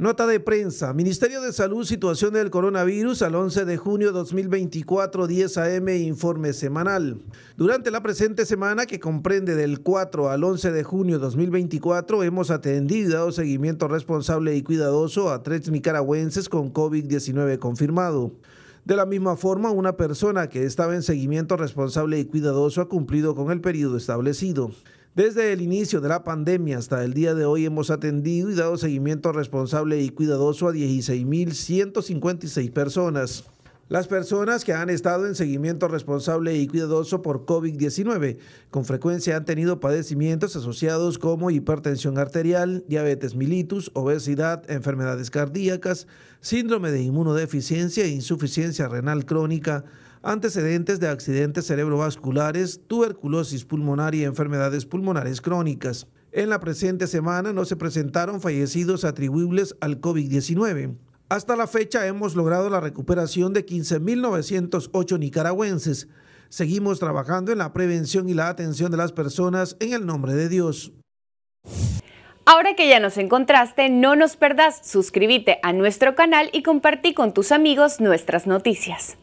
Nota de prensa. Ministerio de Salud, situación del coronavirus al 11 de junio 2024, 10 AM, informe semanal. Durante la presente semana, que comprende del 4 al 11 de junio 2024, hemos atendido y dado seguimiento responsable y cuidadoso a tres nicaragüenses con COVID-19 confirmado. De la misma forma, una persona que estaba en seguimiento responsable y cuidadoso ha cumplido con el periodo establecido. Desde el inicio de la pandemia hasta el día de hoy hemos atendido y dado seguimiento responsable y cuidadoso a 16.156 personas. Las personas que han estado en seguimiento responsable y cuidadoso por COVID-19 con frecuencia han tenido padecimientos asociados como hipertensión arterial, diabetes mellitus, obesidad, enfermedades cardíacas, síndrome de inmunodeficiencia e insuficiencia renal crónica, antecedentes de accidentes cerebrovasculares, tuberculosis pulmonar y enfermedades pulmonares crónicas. En la presente semana no se presentaron fallecidos atribuibles al COVID-19. Hasta la fecha hemos logrado la recuperación de 15.908 nicaragüenses. Seguimos trabajando en la prevención y la atención de las personas en el nombre de Dios. Ahora que ya nos encontraste, no nos perdas, suscríbete a nuestro canal y compartí con tus amigos nuestras noticias.